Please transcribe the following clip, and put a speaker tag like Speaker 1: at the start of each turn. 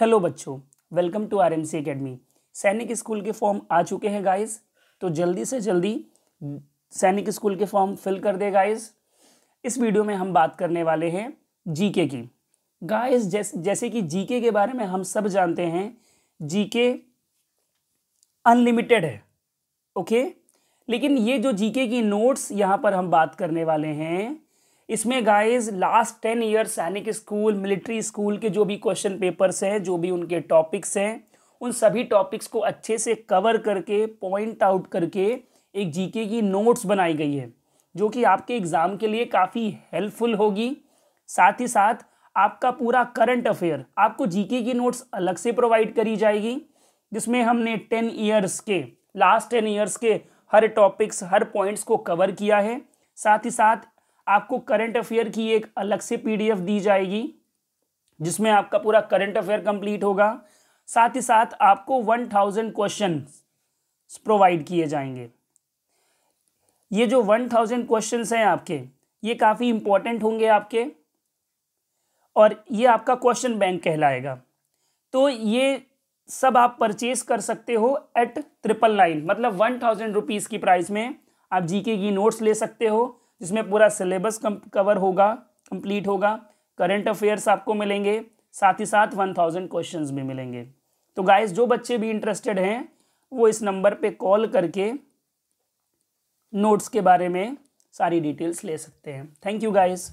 Speaker 1: hello बच्चों welcome to R M C academy Sainik school के form आ चुके हैं गाइस तो जल्दी से जल्दी सैनिक स्कूल के फॉर्म फिल कर दे गाइस इस वीडियो में हम बात करने वाले हैं जीके की गाइस जैसे जैसे कि जीके के बारे में हम सब जानते हैं जीके अनलिमिटेड है ओके लेकिन ये जो जीके की नोट्स यहाँ पर हम बात करने वाले हैं इसमें guys last ten years Sainik school military school के जो भी क्वेश्चन पेपर्स हैं जो भी उनके टॉपिक्स हैं उन सभी टॉपिक्स को अच्छे से कवर करके पॉइंट आउट करके एक जीके की नोट्स बनाई गई है जो कि आपके एग्ज़ाम के लिए काफ़ी हेल्पफुल होगी साथ ही साथ आपका पूरा करंट अफेयर आपको जीके की नोट्स अलग से प्रोवाइड करी जाएगी जिसमें हमने टेन ईयर्स के लास्ट टेन ईयर्स के हर टॉपिक्स हर पॉइंट्स को कवर किया है साथ ही साथ आपको करंट अफेयर की एक अलग से पीडीएफ दी जाएगी जिसमें आपका पूरा करंट अफेयर कंप्लीट होगा साथ ही साथ आपको वन थाउजेंड क्वेश्चन प्रोवाइड किए जाएंगे ये जो वन थाउजेंड क्वेश्चन हैं आपके ये काफ़ी इंपॉर्टेंट होंगे आपके और ये आपका क्वेश्चन बैंक कहलाएगा तो ये सब आप परचेज कर सकते हो एट ट्रिपल नाइन मतलब वन थाउजेंड रुपीज़ की प्राइस में आप जीके की नोट्स ले सकते हो जिसमें पूरा सिलेबस कवर होगा कंप्लीट होगा करंट अफेयर्स आपको मिलेंगे साथ ही साथ वन थाउजेंड क्वेश्चन भी मिलेंगे तो गाइस जो बच्चे भी इंटरेस्टेड हैं वो इस नंबर पे कॉल करके नोट्स के बारे में सारी डिटेल्स ले सकते हैं थैंक यू गाइज